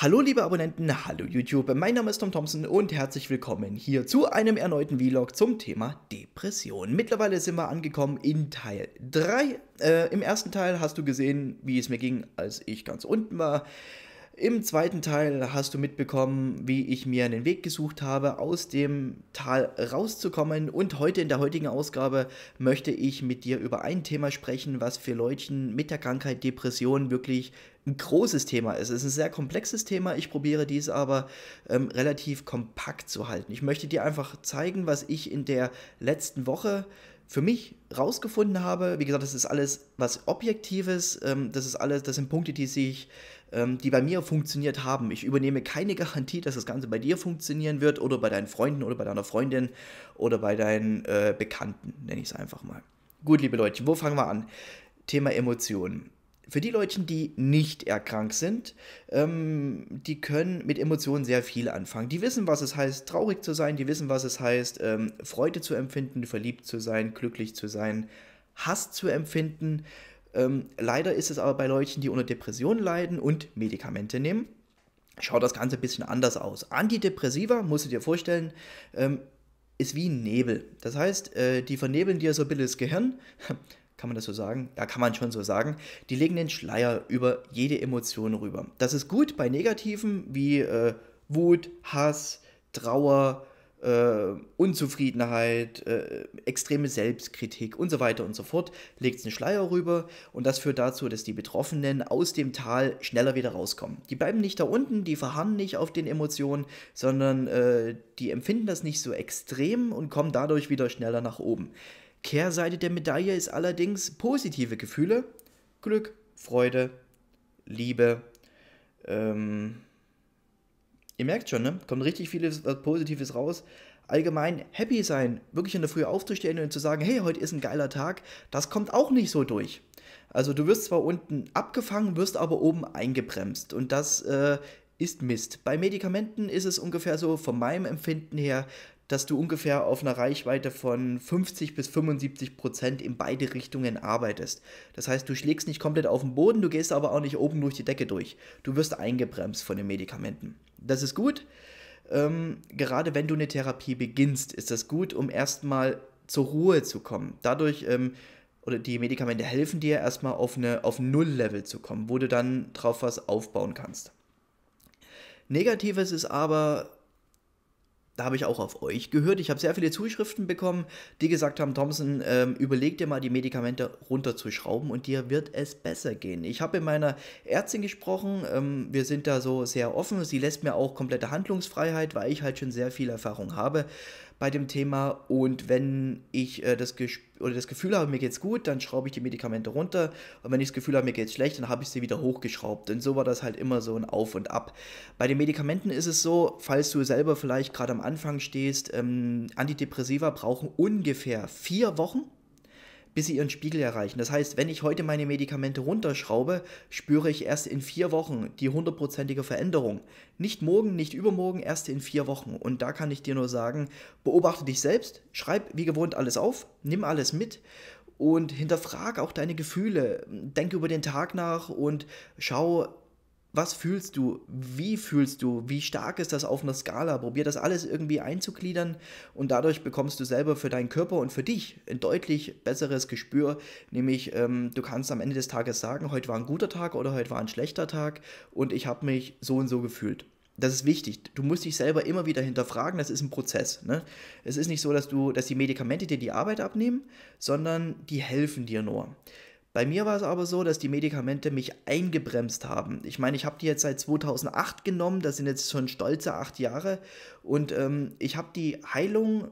Hallo liebe Abonnenten, hallo YouTube, mein Name ist Tom Thompson und herzlich willkommen hier zu einem erneuten Vlog zum Thema Depression. Mittlerweile sind wir angekommen in Teil 3. Äh, Im ersten Teil hast du gesehen, wie es mir ging, als ich ganz unten war. Im zweiten Teil hast du mitbekommen, wie ich mir einen Weg gesucht habe, aus dem Tal rauszukommen. Und heute in der heutigen Ausgabe möchte ich mit dir über ein Thema sprechen, was für Leute mit der Krankheit Depression wirklich ein großes Thema ist. Es ist ein sehr komplexes Thema. Ich probiere dies aber ähm, relativ kompakt zu halten. Ich möchte dir einfach zeigen, was ich in der letzten Woche für mich rausgefunden habe, wie gesagt, das ist alles was Objektives, ähm, das ist alles, das sind Punkte, die sich, ähm, die bei mir funktioniert haben. Ich übernehme keine Garantie, dass das Ganze bei dir funktionieren wird oder bei deinen Freunden oder bei deiner Freundin oder bei deinen äh, Bekannten, nenne ich es einfach mal. Gut, liebe Leute, wo fangen wir an? Thema Emotionen. Für die Leute, die nicht erkrankt sind, ähm, die können mit Emotionen sehr viel anfangen. Die wissen, was es heißt, traurig zu sein, die wissen, was es heißt, ähm, Freude zu empfinden, verliebt zu sein, glücklich zu sein, Hass zu empfinden. Ähm, leider ist es aber bei Leuten, die unter Depressionen leiden und Medikamente nehmen, schaut das Ganze ein bisschen anders aus. Antidepressiva, musst du dir vorstellen, ähm, ist wie ein Nebel. Das heißt, äh, die vernebeln dir so ein bisschen das Gehirn, Kann man das so sagen? Ja, kann man schon so sagen. Die legen den Schleier über jede Emotion rüber. Das ist gut bei Negativen wie äh, Wut, Hass, Trauer, äh, Unzufriedenheit, äh, extreme Selbstkritik und so weiter und so fort, legt einen Schleier rüber und das führt dazu, dass die Betroffenen aus dem Tal schneller wieder rauskommen. Die bleiben nicht da unten, die verharren nicht auf den Emotionen, sondern äh, die empfinden das nicht so extrem und kommen dadurch wieder schneller nach oben. Kehrseite der Medaille ist allerdings positive Gefühle, Glück, Freude, Liebe. Ähm, ihr merkt schon, ne? kommt richtig vieles äh, Positives raus. Allgemein happy sein, wirklich in der Früh aufzustehen und zu sagen, hey, heute ist ein geiler Tag, das kommt auch nicht so durch. Also du wirst zwar unten abgefangen, wirst aber oben eingebremst und das äh, ist Mist. Bei Medikamenten ist es ungefähr so, von meinem Empfinden her, dass du ungefähr auf einer Reichweite von 50 bis 75 Prozent in beide Richtungen arbeitest. Das heißt, du schlägst nicht komplett auf den Boden, du gehst aber auch nicht oben durch die Decke durch. Du wirst eingebremst von den Medikamenten. Das ist gut. Ähm, gerade wenn du eine Therapie beginnst, ist das gut, um erstmal zur Ruhe zu kommen. Dadurch, ähm, oder die Medikamente helfen dir erstmal auf, eine, auf Null-Level zu kommen, wo du dann drauf was aufbauen kannst. Negatives ist aber, da habe ich auch auf euch gehört. Ich habe sehr viele Zuschriften bekommen, die gesagt haben, Thompson, ähm, überleg dir mal, die Medikamente runterzuschrauben und dir wird es besser gehen. Ich habe mit meiner Ärztin gesprochen, ähm, wir sind da so sehr offen. Sie lässt mir auch komplette Handlungsfreiheit, weil ich halt schon sehr viel Erfahrung habe bei dem Thema. Und wenn ich äh, das, oder das Gefühl habe, mir geht's gut, dann schraube ich die Medikamente runter. Und wenn ich das Gefühl habe, mir geht's schlecht, dann habe ich sie wieder hochgeschraubt. Und so war das halt immer so ein Auf und Ab. Bei den Medikamenten ist es so, falls du selber vielleicht gerade am Anfang stehst, ähm, Antidepressiva brauchen ungefähr vier Wochen bis sie ihren Spiegel erreichen. Das heißt, wenn ich heute meine Medikamente runterschraube, spüre ich erst in vier Wochen die hundertprozentige Veränderung. Nicht morgen, nicht übermorgen, erst in vier Wochen. Und da kann ich dir nur sagen, beobachte dich selbst, schreib wie gewohnt alles auf, nimm alles mit und hinterfrag auch deine Gefühle. Denk über den Tag nach und schau, was fühlst du, wie fühlst du, wie stark ist das auf einer Skala. Probier das alles irgendwie einzugliedern und dadurch bekommst du selber für deinen Körper und für dich ein deutlich besseres Gespür. Nämlich, ähm, du kannst am Ende des Tages sagen, heute war ein guter Tag oder heute war ein schlechter Tag und ich habe mich so und so gefühlt. Das ist wichtig. Du musst dich selber immer wieder hinterfragen. Das ist ein Prozess. Ne? Es ist nicht so, dass du, dass die Medikamente dir die Arbeit abnehmen, sondern die helfen dir nur. Bei mir war es aber so, dass die Medikamente mich eingebremst haben. Ich meine, ich habe die jetzt seit 2008 genommen, das sind jetzt schon stolze acht Jahre und ähm, ich habe die Heilung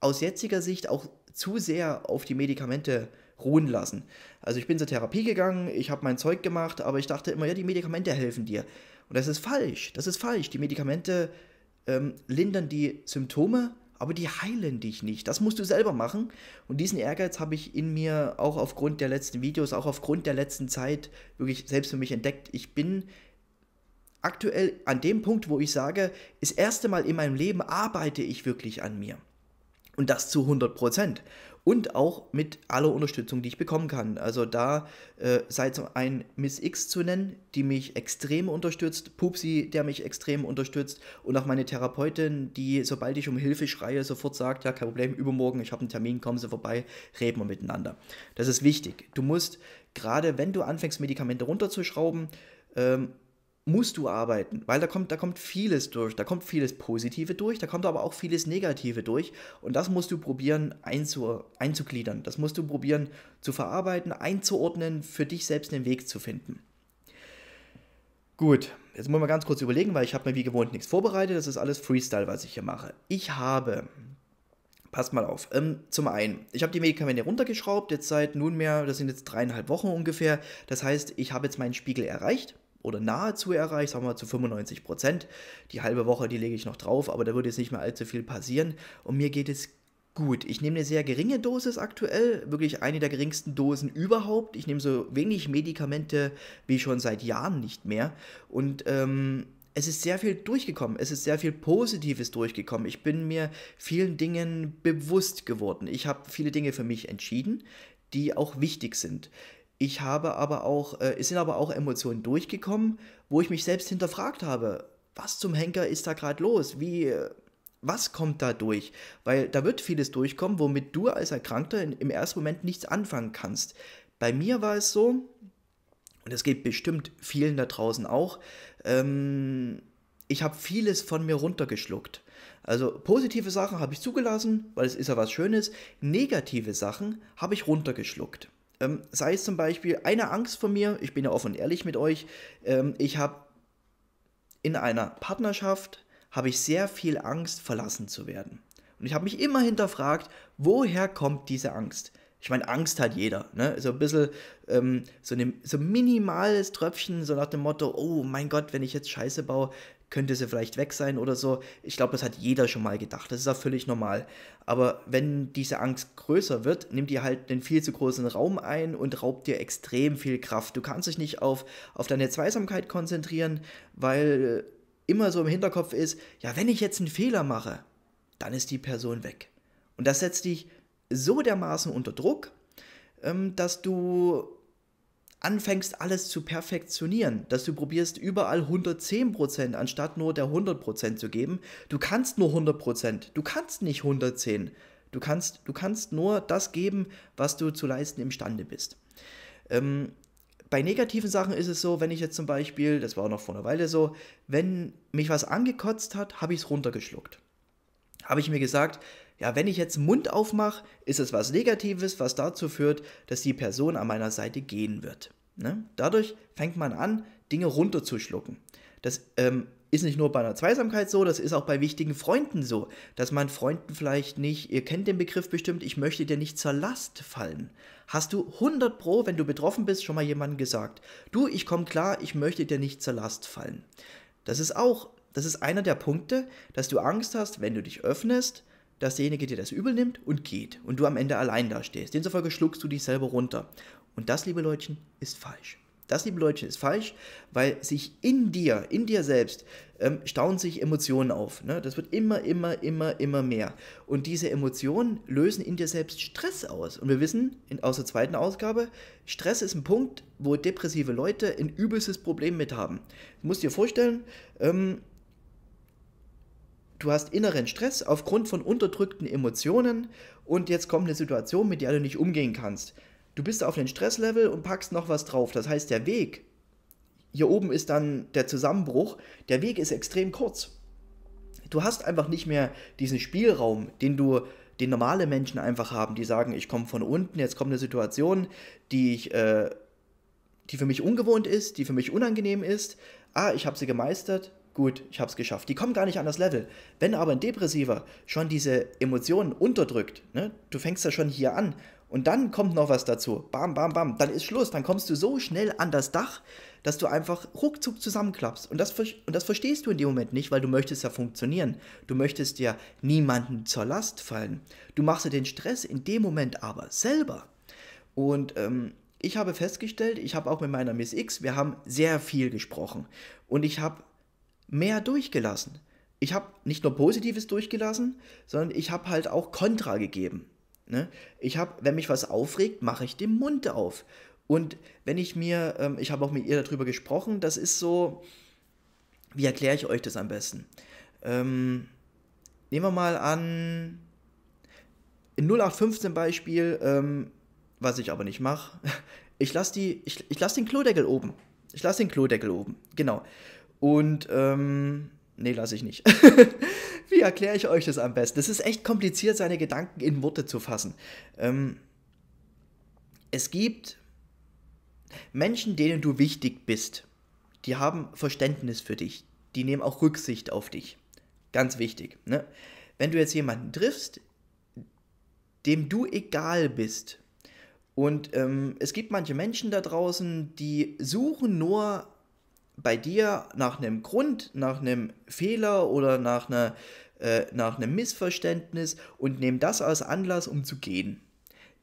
aus jetziger Sicht auch zu sehr auf die Medikamente ruhen lassen. Also ich bin zur Therapie gegangen, ich habe mein Zeug gemacht, aber ich dachte immer, ja, die Medikamente helfen dir. Und das ist falsch, das ist falsch. Die Medikamente ähm, lindern die Symptome, aber die heilen dich nicht. Das musst du selber machen. Und diesen Ehrgeiz habe ich in mir auch aufgrund der letzten Videos, auch aufgrund der letzten Zeit wirklich selbst für mich entdeckt. Ich bin aktuell an dem Punkt, wo ich sage, das erste Mal in meinem Leben arbeite ich wirklich an mir. Und das zu 100 Prozent und auch mit aller Unterstützung, die ich bekommen kann. Also da äh, sei zum einen Miss X zu nennen, die mich extrem unterstützt, Pupsi, der mich extrem unterstützt und auch meine Therapeutin, die, sobald ich um Hilfe schreie, sofort sagt, ja, kein Problem, übermorgen, ich habe einen Termin, kommen Sie vorbei, reden wir miteinander. Das ist wichtig. Du musst, gerade wenn du anfängst, Medikamente runterzuschrauben, ähm, musst du arbeiten, weil da kommt, da kommt vieles durch, da kommt vieles Positive durch, da kommt aber auch vieles Negative durch und das musst du probieren einzu, einzugliedern, das musst du probieren zu verarbeiten, einzuordnen, für dich selbst den Weg zu finden. Gut, jetzt muss man ganz kurz überlegen, weil ich habe mir wie gewohnt nichts vorbereitet, das ist alles Freestyle, was ich hier mache. Ich habe Passt mal auf. Ähm, zum einen, ich habe die Medikamente runtergeschraubt, jetzt seit nunmehr, das sind jetzt dreieinhalb Wochen ungefähr. Das heißt, ich habe jetzt meinen Spiegel erreicht oder nahezu erreicht, sagen wir mal zu 95 Prozent. Die halbe Woche, die lege ich noch drauf, aber da würde jetzt nicht mehr allzu viel passieren. Und mir geht es gut. Ich nehme eine sehr geringe Dosis aktuell, wirklich eine der geringsten Dosen überhaupt. Ich nehme so wenig Medikamente wie schon seit Jahren nicht mehr. Und ähm, es ist sehr viel durchgekommen, es ist sehr viel Positives durchgekommen. Ich bin mir vielen Dingen bewusst geworden. Ich habe viele Dinge für mich entschieden, die auch wichtig sind. Ich habe aber auch, äh, es sind aber auch Emotionen durchgekommen, wo ich mich selbst hinterfragt habe, was zum Henker ist da gerade los? Wie, äh, was kommt da durch? Weil da wird vieles durchkommen, womit du als Erkrankter in, im ersten Moment nichts anfangen kannst. Bei mir war es so, und das geht bestimmt vielen da draußen auch, ähm, ich habe vieles von mir runtergeschluckt. Also positive Sachen habe ich zugelassen, weil es ist ja was Schönes. Negative Sachen habe ich runtergeschluckt. Ähm, sei es zum Beispiel eine Angst von mir, ich bin ja offen und ehrlich mit euch, ähm, ich habe in einer Partnerschaft, habe ich sehr viel Angst, verlassen zu werden. Und ich habe mich immer hinterfragt, woher kommt diese Angst? Ich meine, Angst hat jeder. Ne? So ein bisschen ähm, so, ein ne, so minimales Tröpfchen, so nach dem Motto, oh mein Gott, wenn ich jetzt Scheiße baue, könnte sie vielleicht weg sein oder so. Ich glaube, das hat jeder schon mal gedacht. Das ist auch völlig normal. Aber wenn diese Angst größer wird, nimmt ihr halt einen viel zu großen Raum ein und raubt dir extrem viel Kraft. Du kannst dich nicht auf, auf deine Zweisamkeit konzentrieren, weil immer so im Hinterkopf ist, ja, wenn ich jetzt einen Fehler mache, dann ist die Person weg. Und das setzt dich so dermaßen unter Druck, ähm, dass du anfängst alles zu perfektionieren, dass du probierst überall 110% anstatt nur der 100% zu geben. Du kannst nur 100%, du kannst nicht 110. Du kannst, du kannst nur das geben, was du zu leisten imstande bist. Ähm, bei negativen Sachen ist es so, wenn ich jetzt zum Beispiel, das war auch noch vor einer Weile so, wenn mich was angekotzt hat, habe ich es runtergeschluckt. Habe ich mir gesagt, ja, wenn ich jetzt Mund aufmache, ist es was Negatives, was dazu führt, dass die Person an meiner Seite gehen wird. Ne? Dadurch fängt man an, Dinge runterzuschlucken. Das ähm, ist nicht nur bei einer Zweisamkeit so, das ist auch bei wichtigen Freunden so, dass man Freunden vielleicht nicht, ihr kennt den Begriff bestimmt, ich möchte dir nicht zur Last fallen. Hast du 100 Pro, wenn du betroffen bist, schon mal jemandem gesagt, du, ich komme klar, ich möchte dir nicht zur Last fallen. Das ist auch, das ist einer der Punkte, dass du Angst hast, wenn du dich öffnest, dass derjenige dir das übel nimmt und geht und du am Ende allein dastehst. Demzufolge schluckst du dich selber runter. Und das, liebe Leutchen, ist falsch. Das, liebe Leutchen, ist falsch, weil sich in dir, in dir selbst, ähm, stauen sich Emotionen auf. Ne? Das wird immer, immer, immer, immer mehr. Und diese Emotionen lösen in dir selbst Stress aus. Und wir wissen in, aus der zweiten Ausgabe, Stress ist ein Punkt, wo depressive Leute ein übelstes Problem mit haben. Du musst dir vorstellen, ähm, du hast inneren Stress aufgrund von unterdrückten Emotionen und jetzt kommt eine Situation, mit der du nicht umgehen kannst. Du bist auf den Stresslevel und packst noch was drauf. Das heißt, der Weg, hier oben ist dann der Zusammenbruch, der Weg ist extrem kurz. Du hast einfach nicht mehr diesen Spielraum, den du den normale Menschen einfach haben, die sagen, ich komme von unten, jetzt kommt eine Situation, die ich äh, die für mich ungewohnt ist, die für mich unangenehm ist. Ah, ich habe sie gemeistert, gut, ich habe es geschafft. Die kommen gar nicht an das Level. Wenn aber ein Depressiver schon diese Emotionen unterdrückt, ne, du fängst ja schon hier an und dann kommt noch was dazu, bam, bam, bam, dann ist Schluss, dann kommst du so schnell an das Dach, dass du einfach ruckzuck zusammenklappst. Und das, und das verstehst du in dem Moment nicht, weil du möchtest ja funktionieren. Du möchtest ja niemanden zur Last fallen. Du machst dir den Stress in dem Moment aber selber. Und ähm, ich habe festgestellt, ich habe auch mit meiner Miss X, wir haben sehr viel gesprochen. Und ich habe mehr durchgelassen. Ich habe nicht nur Positives durchgelassen, sondern ich habe halt auch Kontra gegeben. Ne? Ich habe, wenn mich was aufregt, mache ich den Mund auf. Und wenn ich mir, ähm, ich habe auch mit ihr darüber gesprochen, das ist so, wie erkläre ich euch das am besten? Ähm, nehmen wir mal an, in 0815 Beispiel, ähm, was ich aber nicht mache, ich lasse lass den Klodeckel oben. Ich lasse den Klodeckel oben, genau. Und ähm, nee, lasse ich nicht. Wie erkläre ich euch das am besten? Es ist echt kompliziert, seine Gedanken in Worte zu fassen. Ähm, es gibt Menschen, denen du wichtig bist. Die haben Verständnis für dich. Die nehmen auch Rücksicht auf dich. Ganz wichtig. Ne? Wenn du jetzt jemanden triffst, dem du egal bist. Und ähm, es gibt manche Menschen da draußen, die suchen nur bei dir nach einem Grund, nach einem Fehler oder nach, einer, äh, nach einem Missverständnis und nehmen das als Anlass, um zu gehen.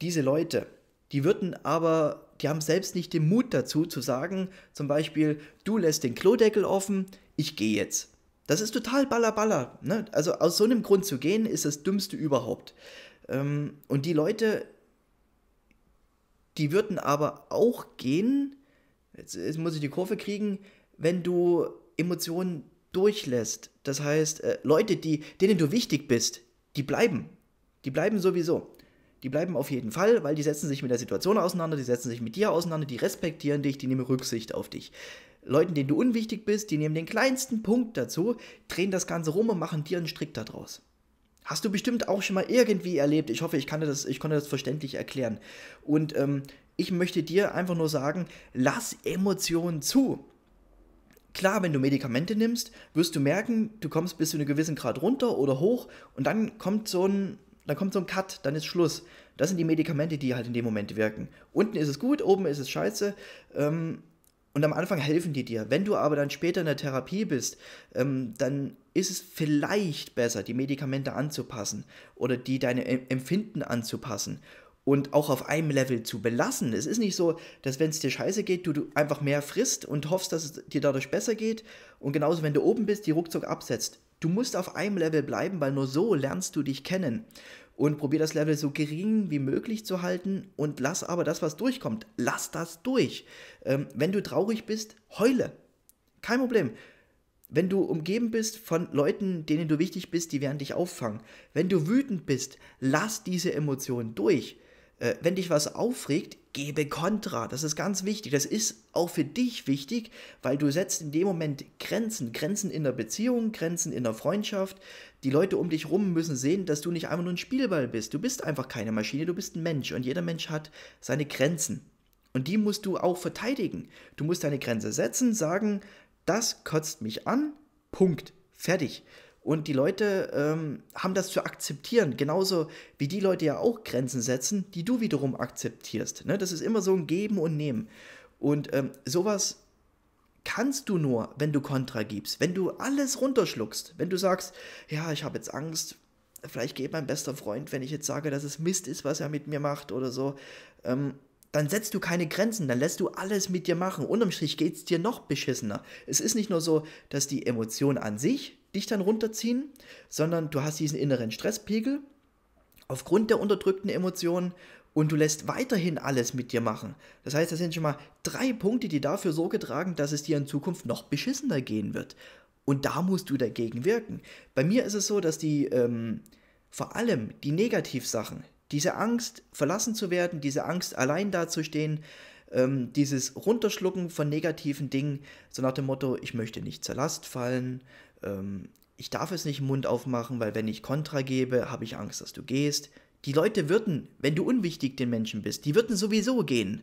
Diese Leute, die würden aber, die haben selbst nicht den Mut dazu zu sagen, zum Beispiel, du lässt den Klodeckel offen, ich gehe jetzt. Das ist total ballerballer. Ne? Also aus so einem Grund zu gehen, ist das Dümmste überhaupt. Ähm, und die Leute, die würden aber auch gehen, jetzt, jetzt muss ich die Kurve kriegen, wenn du Emotionen durchlässt. Das heißt, äh, Leute, die, denen du wichtig bist, die bleiben. Die bleiben sowieso. Die bleiben auf jeden Fall, weil die setzen sich mit der Situation auseinander, die setzen sich mit dir auseinander, die respektieren dich, die nehmen Rücksicht auf dich. Leuten, denen du unwichtig bist, die nehmen den kleinsten Punkt dazu, drehen das Ganze rum und machen dir einen Strick daraus. Hast du bestimmt auch schon mal irgendwie erlebt. Ich hoffe, ich, kann das, ich konnte das verständlich erklären. Und ähm, ich möchte dir einfach nur sagen, lass Emotionen zu. Klar, wenn du Medikamente nimmst, wirst du merken, du kommst bis zu einem gewissen Grad runter oder hoch und dann kommt so ein, dann kommt so ein Cut, dann ist Schluss. Das sind die Medikamente, die halt in dem Moment wirken. Unten ist es gut, oben ist es scheiße. Ähm, und am Anfang helfen die dir. Wenn du aber dann später in der Therapie bist, ähm, dann ist es vielleicht besser, die Medikamente anzupassen oder die deine Empfinden anzupassen und auch auf einem Level zu belassen. Es ist nicht so, dass wenn es dir scheiße geht, du, du, einfach mehr frisst und hoffst, dass es dir dadurch besser geht. Und genauso, wenn du oben bist, die ruckzuck absetzt. Du musst auf einem Level bleiben, weil nur so lernst du dich kennen. Und probier das Level so gering wie möglich zu halten und lass aber das, was durchkommt, lass das durch. Ähm, wenn du traurig bist, heule. Kein Problem. Wenn du umgeben bist von Leuten, denen du wichtig bist, die werden dich auffangen. Wenn du wütend bist, lass diese Emotionen durch. Äh, wenn dich was aufregt, gebe Kontra. Das ist ganz wichtig. Das ist auch für dich wichtig, weil du setzt in dem Moment Grenzen. Grenzen in der Beziehung, Grenzen in der Freundschaft. Die Leute um dich rum müssen sehen, dass du nicht einfach nur ein Spielball bist. Du bist einfach keine Maschine, du bist ein Mensch. Und jeder Mensch hat seine Grenzen. Und die musst du auch verteidigen. Du musst deine Grenze setzen, sagen, das kotzt mich an, Punkt, fertig. Und die Leute ähm, haben das zu akzeptieren, genauso wie die Leute ja auch Grenzen setzen, die du wiederum akzeptierst. Ne? Das ist immer so ein Geben und Nehmen. Und ähm, sowas kannst du nur, wenn du Kontra gibst, wenn du alles runterschluckst, wenn du sagst, ja, ich habe jetzt Angst, vielleicht geht mein bester Freund, wenn ich jetzt sage, dass es Mist ist, was er mit mir macht oder so, ähm, dann setzt du keine Grenzen, dann lässt du alles mit dir machen. Unterm Strich geht es dir noch beschissener. Es ist nicht nur so, dass die Emotion an sich dich dann runterziehen, sondern du hast diesen inneren Stresspegel aufgrund der unterdrückten Emotionen und du lässt weiterhin alles mit dir machen. Das heißt, das sind schon mal drei Punkte, die dafür Sorge tragen, dass es dir in Zukunft noch beschissener gehen wird. Und da musst du dagegen wirken. Bei mir ist es so, dass die ähm, vor allem die Negativsachen, diese Angst, verlassen zu werden, diese Angst, allein dazustehen, ähm, dieses Runterschlucken von negativen Dingen, so nach dem Motto, ich möchte nicht zur Last fallen, ähm, ich darf es nicht im Mund aufmachen, weil wenn ich Kontra gebe, habe ich Angst, dass du gehst. Die Leute würden, wenn du unwichtig den Menschen bist, die würden sowieso gehen.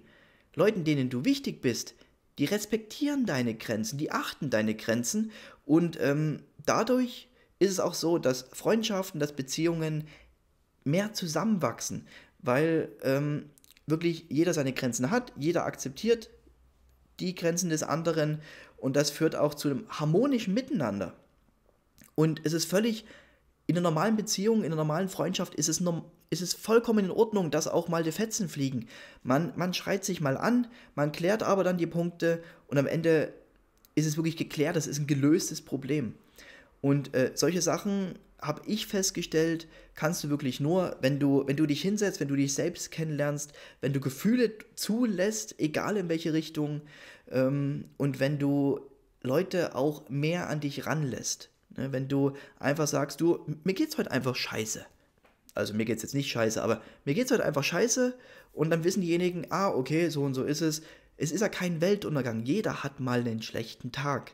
Leuten, denen du wichtig bist, die respektieren deine Grenzen, die achten deine Grenzen und ähm, dadurch ist es auch so, dass Freundschaften, dass Beziehungen mehr zusammenwachsen, weil ähm, wirklich jeder seine Grenzen hat, jeder akzeptiert die Grenzen des anderen und das führt auch zu einem harmonischen Miteinander. Und es ist völlig, in einer normalen Beziehung, in einer normalen Freundschaft ist es, norm ist es vollkommen in Ordnung, dass auch mal die Fetzen fliegen. Man, man schreit sich mal an, man klärt aber dann die Punkte und am Ende ist es wirklich geklärt, das ist ein gelöstes Problem. Und äh, solche Sachen habe ich festgestellt, kannst du wirklich nur, wenn du, wenn du dich hinsetzt, wenn du dich selbst kennenlernst, wenn du Gefühle zulässt, egal in welche Richtung, ähm, und wenn du Leute auch mehr an dich ranlässt. Ne, wenn du einfach sagst, du, mir geht's heute einfach scheiße. Also mir geht's jetzt nicht scheiße, aber mir geht's heute einfach scheiße und dann wissen diejenigen, ah, okay, so und so ist es. Es ist ja kein Weltuntergang. Jeder hat mal einen schlechten Tag.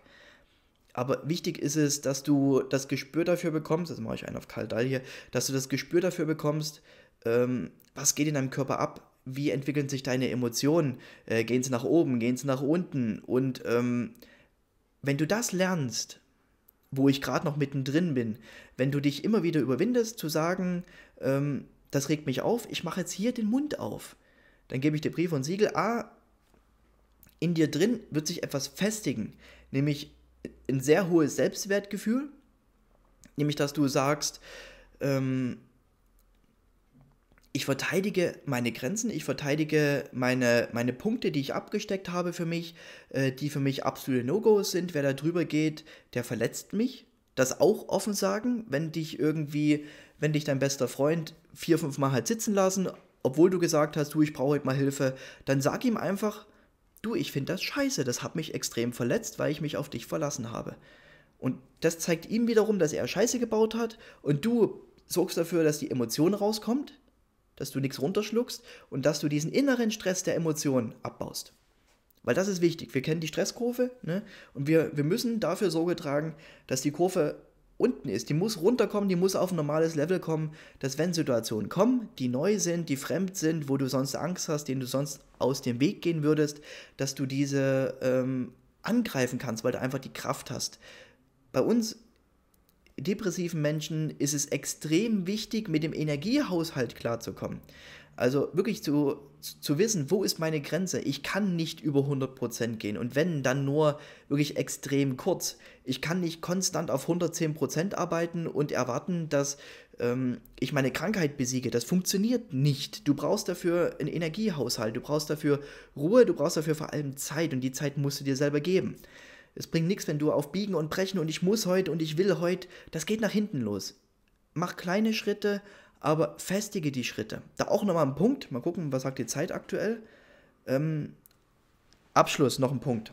Aber wichtig ist es, dass du das Gespür dafür bekommst, jetzt mache ich einen auf Kaldall hier, dass du das Gespür dafür bekommst, ähm, was geht in deinem Körper ab, wie entwickeln sich deine Emotionen, äh, gehen sie nach oben, gehen sie nach unten. Und ähm, wenn du das lernst, wo ich gerade noch mittendrin bin, wenn du dich immer wieder überwindest zu sagen, ähm, das regt mich auf, ich mache jetzt hier den Mund auf, dann gebe ich dir Brief und Siegel, ah, in dir drin wird sich etwas festigen, nämlich ein sehr hohes Selbstwertgefühl, nämlich dass du sagst, ähm, ich verteidige meine Grenzen, ich verteidige meine, meine Punkte, die ich abgesteckt habe für mich, äh, die für mich absolute No-Gos sind. Wer da drüber geht, der verletzt mich. Das auch offen sagen, wenn dich irgendwie, wenn dich dein bester Freund vier, fünf Mal hat sitzen lassen, obwohl du gesagt hast, du, ich brauche heute mal Hilfe, dann sag ihm einfach, du, ich finde das scheiße, das hat mich extrem verletzt, weil ich mich auf dich verlassen habe. Und das zeigt ihm wiederum, dass er Scheiße gebaut hat und du sorgst dafür, dass die Emotion rauskommt, dass du nichts runterschluckst und dass du diesen inneren Stress der Emotionen abbaust. Weil das ist wichtig. Wir kennen die Stresskurve ne? und wir, wir müssen dafür Sorge tragen, dass die Kurve unten ist. Die muss runterkommen, die muss auf ein normales Level kommen, dass wenn Situationen kommen, die neu sind, die fremd sind, wo du sonst Angst hast, denen du sonst aus dem Weg gehen würdest, dass du diese ähm, angreifen kannst, weil du einfach die Kraft hast. Bei uns depressiven Menschen ist es extrem wichtig, mit dem Energiehaushalt klarzukommen. Also wirklich zu, zu wissen, wo ist meine Grenze? Ich kann nicht über 100% gehen und wenn, dann nur wirklich extrem kurz. Ich kann nicht konstant auf 110% arbeiten und erwarten, dass ähm, ich meine Krankheit besiege. Das funktioniert nicht. Du brauchst dafür einen Energiehaushalt, du brauchst dafür Ruhe, du brauchst dafür vor allem Zeit und die Zeit musst du dir selber geben. Es bringt nichts, wenn du auf Biegen und Brechen und ich muss heute und ich will heute. Das geht nach hinten los. Mach kleine Schritte, aber festige die Schritte. Da auch nochmal ein Punkt. Mal gucken, was sagt die Zeit aktuell. Ähm, Abschluss, noch ein Punkt.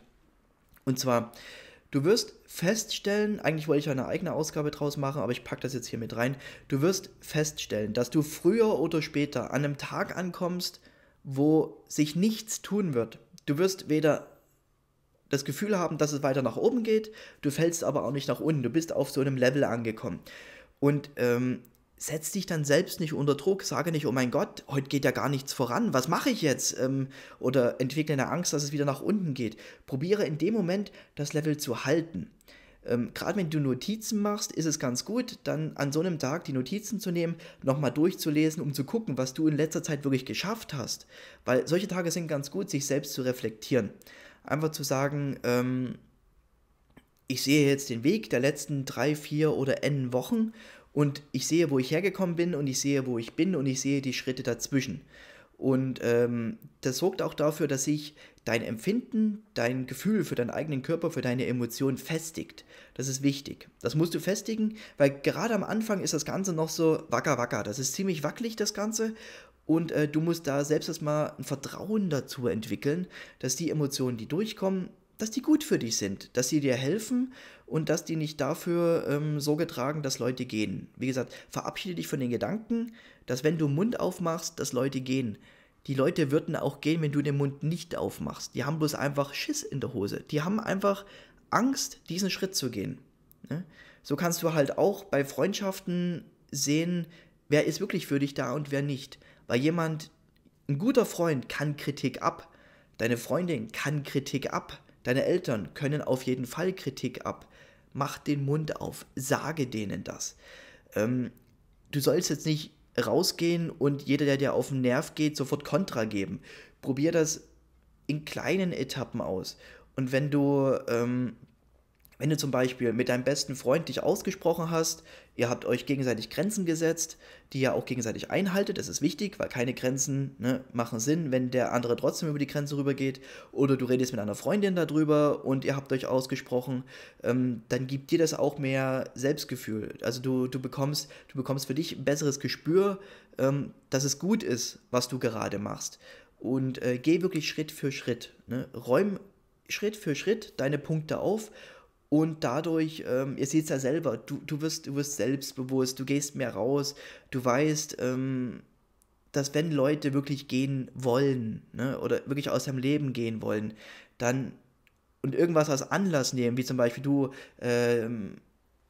Und zwar, du wirst feststellen, eigentlich wollte ich eine eigene Ausgabe draus machen, aber ich packe das jetzt hier mit rein. Du wirst feststellen, dass du früher oder später an einem Tag ankommst, wo sich nichts tun wird. Du wirst weder das Gefühl haben, dass es weiter nach oben geht, du fällst aber auch nicht nach unten, du bist auf so einem Level angekommen. Und ähm, setz dich dann selbst nicht unter Druck, sage nicht, oh mein Gott, heute geht ja gar nichts voran, was mache ich jetzt? Ähm, oder entwickle eine Angst, dass es wieder nach unten geht. Probiere in dem Moment das Level zu halten. Ähm, Gerade wenn du Notizen machst, ist es ganz gut, dann an so einem Tag die Notizen zu nehmen, nochmal durchzulesen, um zu gucken, was du in letzter Zeit wirklich geschafft hast. Weil solche Tage sind ganz gut, sich selbst zu reflektieren einfach zu sagen, ähm, ich sehe jetzt den Weg der letzten drei, vier oder n Wochen und ich sehe, wo ich hergekommen bin und ich sehe, wo ich bin und ich sehe die Schritte dazwischen. Und ähm, das sorgt auch dafür, dass sich dein Empfinden, dein Gefühl für deinen eigenen Körper, für deine Emotionen festigt. Das ist wichtig. Das musst du festigen, weil gerade am Anfang ist das Ganze noch so wacker wacker. Das ist ziemlich wackelig, das Ganze. Und äh, du musst da selbst erstmal ein Vertrauen dazu entwickeln, dass die Emotionen, die durchkommen, dass die gut für dich sind, dass sie dir helfen und dass die nicht dafür ähm, Sorge tragen, dass Leute gehen. Wie gesagt, verabschiede dich von den Gedanken, dass wenn du Mund aufmachst, dass Leute gehen. Die Leute würden auch gehen, wenn du den Mund nicht aufmachst. Die haben bloß einfach Schiss in der Hose. Die haben einfach Angst, diesen Schritt zu gehen. Ne? So kannst du halt auch bei Freundschaften sehen, wer ist wirklich für dich da und wer nicht. Weil jemand, ein guter Freund kann Kritik ab, deine Freundin kann Kritik ab, deine Eltern können auf jeden Fall Kritik ab. Mach den Mund auf, sage denen das. Ähm, du sollst jetzt nicht rausgehen und jeder, der dir auf den Nerv geht, sofort Kontra geben. Probier das in kleinen Etappen aus. Und wenn du ähm, wenn du zum Beispiel mit deinem besten Freund dich ausgesprochen hast, ihr habt euch gegenseitig Grenzen gesetzt, die ihr auch gegenseitig einhaltet, das ist wichtig, weil keine Grenzen ne, machen Sinn, wenn der andere trotzdem über die Grenze rübergeht, oder du redest mit einer Freundin darüber und ihr habt euch ausgesprochen, ähm, dann gibt dir das auch mehr Selbstgefühl. Also du, du, bekommst, du bekommst für dich ein besseres Gespür, ähm, dass es gut ist, was du gerade machst. Und äh, geh wirklich Schritt für Schritt. Ne? Räum Schritt für Schritt deine Punkte auf und dadurch, ähm, ihr seht es ja selber, du, du, wirst, du wirst selbstbewusst, du gehst mehr raus, du weißt, ähm, dass wenn Leute wirklich gehen wollen ne, oder wirklich aus dem Leben gehen wollen, dann und irgendwas als Anlass nehmen, wie zum Beispiel du, ähm,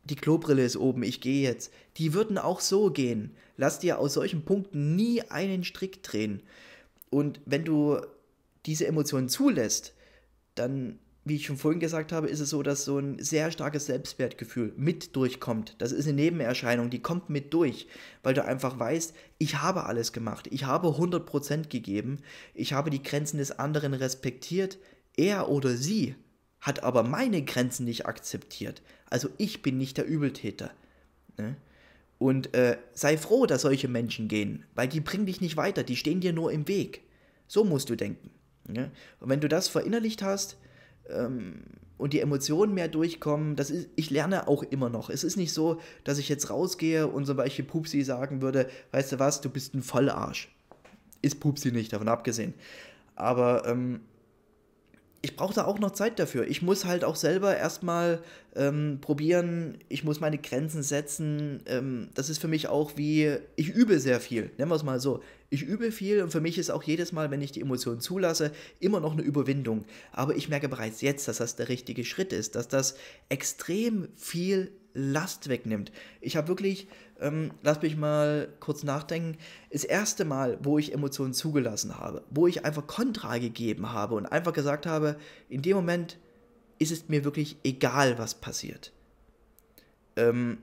die Klobrille ist oben, ich gehe jetzt, die würden auch so gehen. Lass dir aus solchen Punkten nie einen Strick drehen. Und wenn du diese Emotionen zulässt, dann wie ich schon vorhin gesagt habe, ist es so, dass so ein sehr starkes Selbstwertgefühl mit durchkommt. Das ist eine Nebenerscheinung, die kommt mit durch, weil du einfach weißt, ich habe alles gemacht, ich habe 100% gegeben, ich habe die Grenzen des anderen respektiert, er oder sie hat aber meine Grenzen nicht akzeptiert. Also ich bin nicht der Übeltäter. Ne? Und äh, sei froh, dass solche Menschen gehen, weil die bringen dich nicht weiter, die stehen dir nur im Weg. So musst du denken. Ne? Und wenn du das verinnerlicht hast, ähm, und die Emotionen mehr durchkommen. Das ist, ich lerne auch immer noch. Es ist nicht so, dass ich jetzt rausgehe und zum Beispiel Pupsi sagen würde, weißt du was, du bist ein Vollarsch. Ist Pupsi nicht, davon abgesehen. Aber ähm, ich brauche da auch noch Zeit dafür. Ich muss halt auch selber erstmal ähm, probieren, ich muss meine Grenzen setzen. Ähm, das ist für mich auch wie, ich übe sehr viel, nennen wir es mal so ich übe viel und für mich ist auch jedes Mal, wenn ich die Emotionen zulasse, immer noch eine Überwindung. Aber ich merke bereits jetzt, dass das der richtige Schritt ist, dass das extrem viel Last wegnimmt. Ich habe wirklich, ähm, lass mich mal kurz nachdenken, das erste Mal, wo ich Emotionen zugelassen habe, wo ich einfach Kontra gegeben habe und einfach gesagt habe, in dem Moment ist es mir wirklich egal, was passiert. Ähm,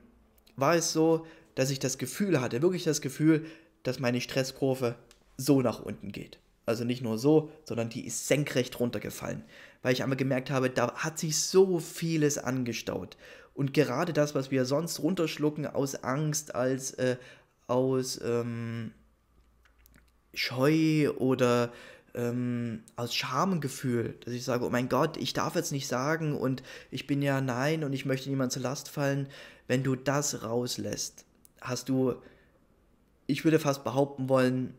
war es so, dass ich das Gefühl hatte, wirklich das Gefühl, dass meine Stresskurve so nach unten geht. Also nicht nur so, sondern die ist senkrecht runtergefallen, weil ich einmal gemerkt habe, da hat sich so vieles angestaut. Und gerade das, was wir sonst runterschlucken aus Angst, als äh, aus ähm, Scheu oder ähm, aus Schamgefühl, dass ich sage, oh mein Gott, ich darf jetzt nicht sagen und ich bin ja nein und ich möchte niemand zur Last fallen. Wenn du das rauslässt, hast du ich würde fast behaupten wollen,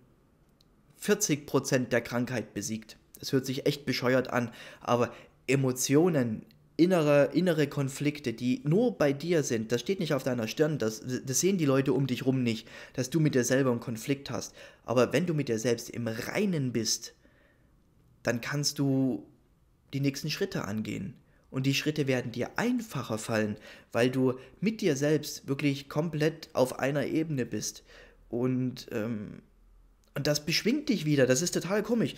40% der Krankheit besiegt. Das hört sich echt bescheuert an, aber Emotionen, innere, innere Konflikte, die nur bei dir sind, das steht nicht auf deiner Stirn, das, das sehen die Leute um dich rum nicht, dass du mit dir selber einen Konflikt hast. Aber wenn du mit dir selbst im Reinen bist, dann kannst du die nächsten Schritte angehen. Und die Schritte werden dir einfacher fallen, weil du mit dir selbst wirklich komplett auf einer Ebene bist. Und, ähm, und das beschwingt dich wieder. Das ist total komisch.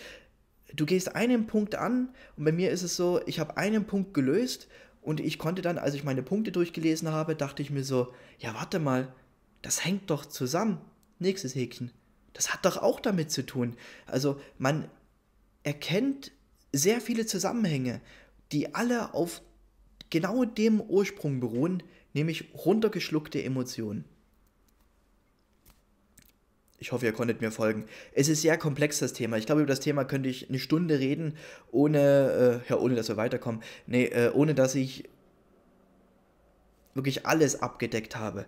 Du gehst einen Punkt an und bei mir ist es so, ich habe einen Punkt gelöst und ich konnte dann, als ich meine Punkte durchgelesen habe, dachte ich mir so, ja, warte mal, das hängt doch zusammen. Nächstes Häkchen. Das hat doch auch damit zu tun. Also man erkennt sehr viele Zusammenhänge, die alle auf genau dem Ursprung beruhen, nämlich runtergeschluckte Emotionen. Ich hoffe, ihr konntet mir folgen. Es ist sehr komplex, das Thema. Ich glaube, über das Thema könnte ich eine Stunde reden, ohne, äh, ja, ohne dass wir weiterkommen. Nee, äh, ohne dass ich wirklich alles abgedeckt habe.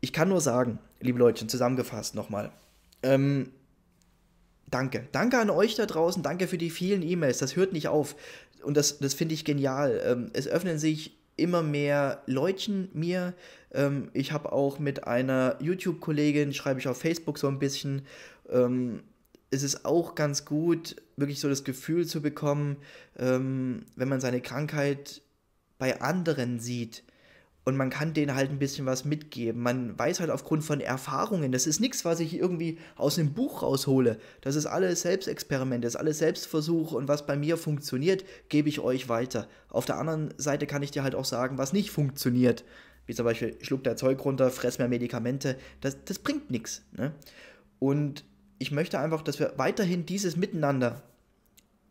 Ich kann nur sagen, liebe Leute, zusammengefasst nochmal. Ähm, danke. Danke an euch da draußen. Danke für die vielen E-Mails. Das hört nicht auf. Und das, das finde ich genial. Ähm, es öffnen sich immer mehr Leutchen mir. Ähm, ich habe auch mit einer YouTube-Kollegin, schreibe ich auf Facebook so ein bisschen. Ähm, es ist auch ganz gut, wirklich so das Gefühl zu bekommen, ähm, wenn man seine Krankheit bei anderen sieht, und man kann denen halt ein bisschen was mitgeben. Man weiß halt aufgrund von Erfahrungen, das ist nichts, was ich irgendwie aus einem Buch raushole. Das ist alles Selbstexperiment, das ist alles Selbstversuch und was bei mir funktioniert, gebe ich euch weiter. Auf der anderen Seite kann ich dir halt auch sagen, was nicht funktioniert. Wie zum Beispiel, schluck der Zeug runter, fress mehr Medikamente. Das, das bringt nichts. Ne? Und ich möchte einfach, dass wir weiterhin dieses Miteinander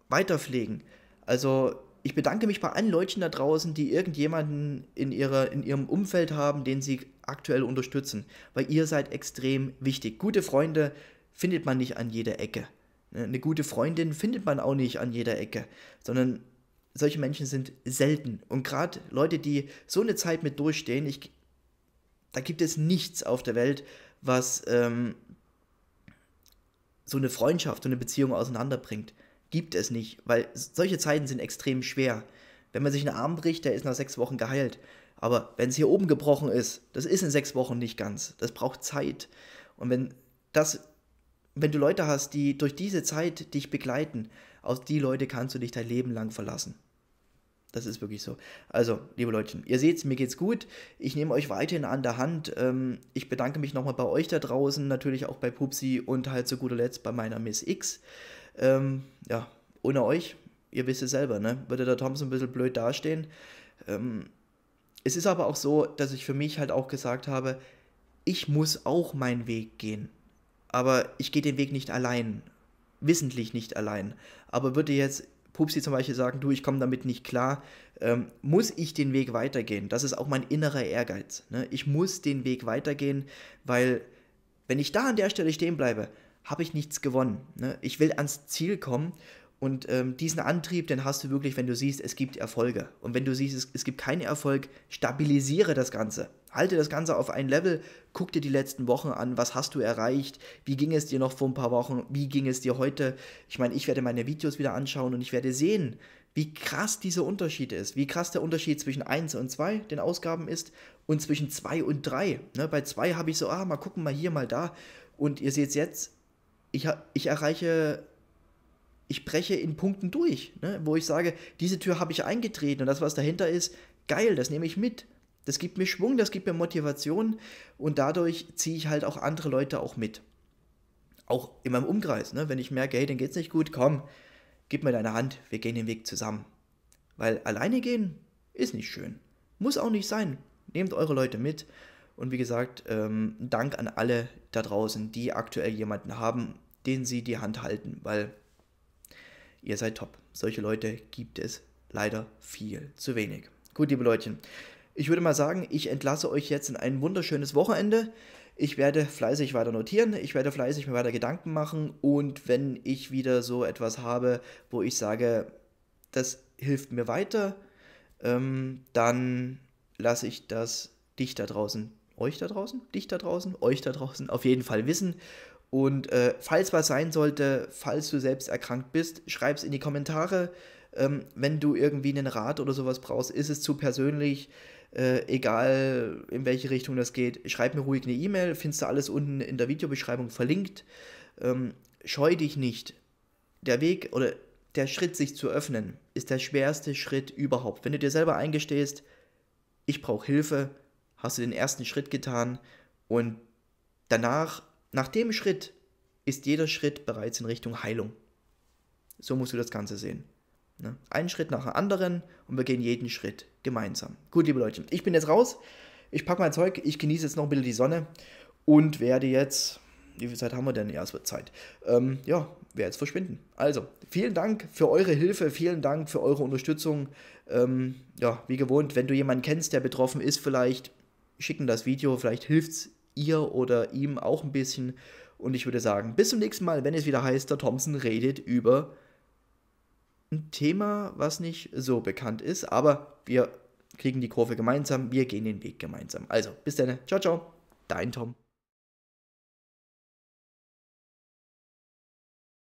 weiterpflegen. Also ich bedanke mich bei allen Leuten da draußen, die irgendjemanden in, ihrer, in ihrem Umfeld haben, den sie aktuell unterstützen, weil ihr seid extrem wichtig. Gute Freunde findet man nicht an jeder Ecke. Ne, eine gute Freundin findet man auch nicht an jeder Ecke, sondern solche Menschen sind selten. Und gerade Leute, die so eine Zeit mit durchstehen, ich, da gibt es nichts auf der Welt, was ähm, so eine Freundschaft, so eine Beziehung auseinanderbringt gibt es nicht, weil solche Zeiten sind extrem schwer. Wenn man sich einen Arm bricht, der ist nach sechs Wochen geheilt. Aber wenn es hier oben gebrochen ist, das ist in sechs Wochen nicht ganz. Das braucht Zeit. Und wenn das, wenn du Leute hast, die durch diese Zeit dich begleiten, aus die Leute kannst du dich dein Leben lang verlassen. Das ist wirklich so. Also, liebe Leute, ihr seht's, mir geht's gut. Ich nehme euch weiterhin an der Hand. Ähm, ich bedanke mich nochmal bei euch da draußen, natürlich auch bei Pupsi und halt zu guter Letzt bei meiner Miss X. Ähm, ja, ohne euch, ihr wisst es selber, ne? würde der Thompson ein bisschen blöd dastehen. Ähm, es ist aber auch so, dass ich für mich halt auch gesagt habe, ich muss auch meinen Weg gehen. Aber ich gehe den Weg nicht allein. Wissentlich nicht allein. Aber würde jetzt Pupsi zum Beispiel sagen, du, ich komme damit nicht klar, ähm, muss ich den Weg weitergehen? Das ist auch mein innerer Ehrgeiz. Ne? Ich muss den Weg weitergehen, weil wenn ich da an der Stelle stehen bleibe, habe ich nichts gewonnen. Ne? Ich will ans Ziel kommen und ähm, diesen Antrieb, den hast du wirklich, wenn du siehst, es gibt Erfolge. Und wenn du siehst, es, es gibt keinen Erfolg, stabilisiere das Ganze. Halte das Ganze auf ein Level, guck dir die letzten Wochen an, was hast du erreicht, wie ging es dir noch vor ein paar Wochen, wie ging es dir heute. Ich meine, ich werde meine Videos wieder anschauen und ich werde sehen, wie krass dieser Unterschied ist, wie krass der Unterschied zwischen 1 und 2 den Ausgaben ist und zwischen 2 und 3. Ne? Bei 2 habe ich so, ah, mal gucken, mal hier, mal da. Und ihr seht es jetzt, ich, ich erreiche, ich breche in Punkten durch, ne? wo ich sage, diese Tür habe ich eingetreten und das, was dahinter ist, geil, das nehme ich mit. Das gibt mir Schwung, das gibt mir Motivation und dadurch ziehe ich halt auch andere Leute auch mit. Auch in meinem Umkreis, ne? wenn ich merke, hey, denen geht es nicht gut, komm, gib mir deine Hand, wir gehen den Weg zusammen. Weil alleine gehen ist nicht schön. Muss auch nicht sein. Nehmt eure Leute mit und wie gesagt, ähm, Dank an alle da draußen, die aktuell jemanden haben, den sie die Hand halten, weil ihr seid top. Solche Leute gibt es leider viel zu wenig. Gut, liebe Leutchen, ich würde mal sagen, ich entlasse euch jetzt in ein wunderschönes Wochenende. Ich werde fleißig weiter notieren, ich werde fleißig mir weiter Gedanken machen und wenn ich wieder so etwas habe, wo ich sage, das hilft mir weiter, ähm, dann lasse ich das dich da draußen euch da draußen, dich da draußen, euch da draußen auf jeden Fall wissen. Und äh, falls was sein sollte, falls du selbst erkrankt bist, schreib es in die Kommentare. Ähm, wenn du irgendwie einen Rat oder sowas brauchst, ist es zu persönlich, äh, egal in welche Richtung das geht, schreib mir ruhig eine E-Mail, findest du alles unten in der Videobeschreibung verlinkt. Ähm, scheu dich nicht. Der Weg oder der Schritt, sich zu öffnen, ist der schwerste Schritt überhaupt. Wenn du dir selber eingestehst, ich brauche Hilfe, hast du den ersten Schritt getan und danach, nach dem Schritt, ist jeder Schritt bereits in Richtung Heilung. So musst du das Ganze sehen. Ne? Einen Schritt nach dem anderen und wir gehen jeden Schritt gemeinsam. Gut, liebe Leute, ich bin jetzt raus. Ich packe mein Zeug, ich genieße jetzt noch ein bisschen die Sonne und werde jetzt. Wie viel Zeit haben wir denn? Ja, es wird Zeit. Ähm, ja, werde jetzt verschwinden. Also, vielen Dank für eure Hilfe, vielen Dank für eure Unterstützung. Ähm, ja, wie gewohnt, wenn du jemanden kennst, der betroffen ist, vielleicht schicken das Video, vielleicht hilft es ihr oder ihm auch ein bisschen. Und ich würde sagen, bis zum nächsten Mal, wenn es wieder heißt, der Thompson redet über ein Thema, was nicht so bekannt ist, aber wir kriegen die Kurve gemeinsam, wir gehen den Weg gemeinsam. Also, bis dann, ciao, ciao, dein Tom.